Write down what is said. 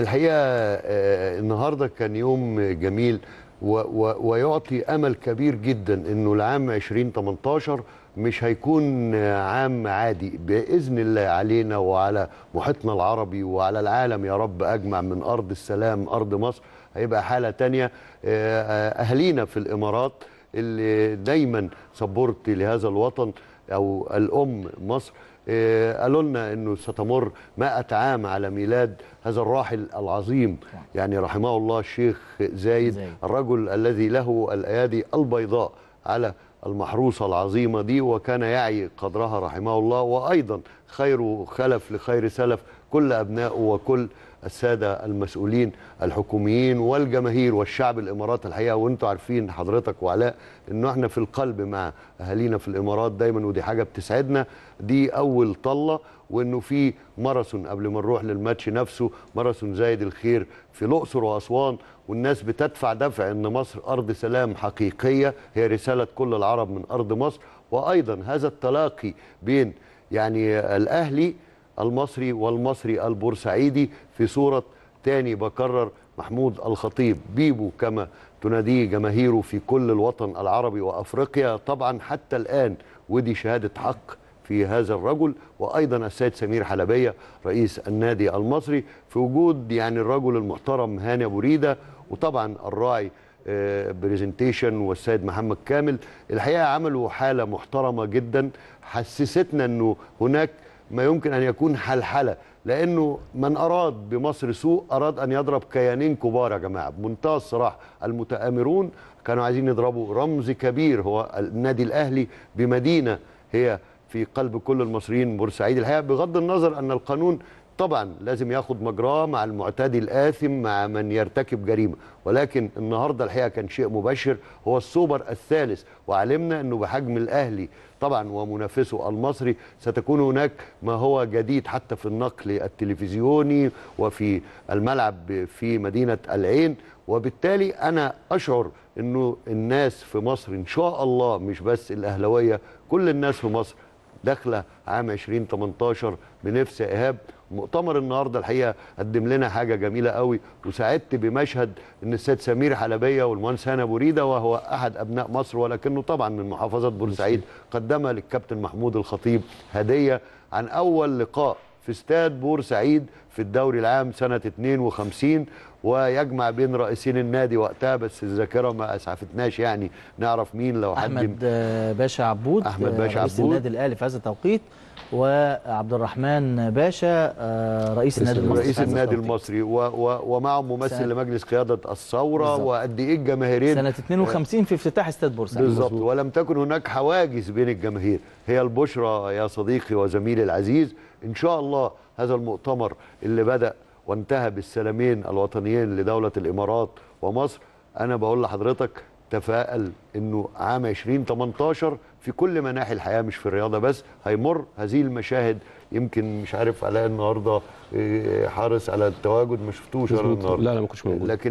الحقيقه آه، النهارده كان يوم جميل و و ويعطي امل كبير جدا انه العام 2018 مش هيكون عام عادي باذن الله علينا وعلى محيطنا العربي وعلى العالم يا رب اجمع من ارض السلام ارض مصر هيبقى حاله تانية آه، آه، اهالينا في الامارات اللي دايما سبورت لهذا الوطن أو الأم مصر آه، قالوا لنا أنه ستمر 100 عام على ميلاد هذا الراحل العظيم يعني رحمه الله الشيخ زايد الرجل الذي له الأيادي البيضاء على المحروسة العظيمة دي وكان يعي قدرها رحمه الله وأيضا خير خلف لخير سلف كل أبنائه وكل الساده المسؤولين الحكوميين والجماهير والشعب الامارات الحقيقه وانتم عارفين حضرتك وعلاء انه احنا في القلب مع اهالينا في الامارات دايما ودي حاجه بتسعدنا دي اول طله وانه في ماراثون قبل ما نروح للماتش نفسه ماراثون زايد الخير في الاقصر واسوان والناس بتدفع دفع ان مصر ارض سلام حقيقيه هي رساله كل العرب من ارض مصر وايضا هذا التلاقي بين يعني الاهلي المصري والمصري البورسعيدي في صورة تاني بكرر محمود الخطيب بيبو كما تناديه جماهيره في كل الوطن العربي وأفريقيا طبعا حتى الآن ودي شهادة حق في هذا الرجل وايضا السيد سمير حلبيه رئيس النادي المصري في وجود يعني الرجل المحترم هاني ابو ريده وطبعا الراعي بريزنتيشن آه، والسيد محمد كامل الحقيقه عملوا حاله محترمه جدا حسستنا انه هناك ما يمكن أن يكون حلحلة لأنه من أراد بمصر سوء أراد أن يضرب كيانين كبار يا جماعة بمنتهى الصراحة المتآمرون كانوا عايزين يضربوا رمز كبير هو النادي الأهلي بمدينة هي في قلب كل المصريين بورسعيد الحقيقه بغض النظر ان القانون طبعا لازم ياخد مجراه مع المعتدي الآثم مع من يرتكب جريمة ولكن النهاردة الحقيقة كان شيء مبشر هو السوبر الثالث وعلمنا أنه بحجم الأهلي طبعا ومنافسه المصري ستكون هناك ما هو جديد حتى في النقل التلفزيوني وفي الملعب في مدينة العين وبالتالي أنا أشعر أنه الناس في مصر إن شاء الله مش بس الأهلوية كل الناس في مصر داخله عام 2018 بنفس ايهاب مؤتمر النهارده الحقيقه قدم لنا حاجه جميله قوي وسعدت بمشهد ان السيد سمير حلبيه والمهندس هنا بوريده وهو احد ابناء مصر ولكنه طبعا من محافظه بورسعيد قدم للكابتن محمود الخطيب هديه عن اول لقاء في استاد بورسعيد في الدوري العام سنه 52 ويجمع بين رئيسين النادي وقتها بس الذاكره ما اسعفتناش يعني نعرف مين لو حد احمد باشا عبود احمد باشا رئيس عبود النادي الاهلي في هذا التوقيت وعبد الرحمن باشا آه، رئيس النادي المصري رئيس النادي المصري و و ومعه ممثل لمجلس قياده الثوره وقد ايه الجماهيرين سنه 52 في افتتاح استاد بورسعيد بالظبط ولم تكن هناك حواجز بين الجماهير هي البشرى يا صديقي وزميلي العزيز ان شاء الله هذا المؤتمر اللي بدا وانتهى بالسلامين الوطنيين لدولة الإمارات ومصر أنا بقول لحضرتك تفائل أنه عام 2018 في كل مناحي الحياة مش في الرياضة بس هيمر هذه المشاهد يمكن مش عارف على إيه النهارده إيه، حارس على التواجد ما شفتوش النهارده لا لا ما كنتش موجود لكن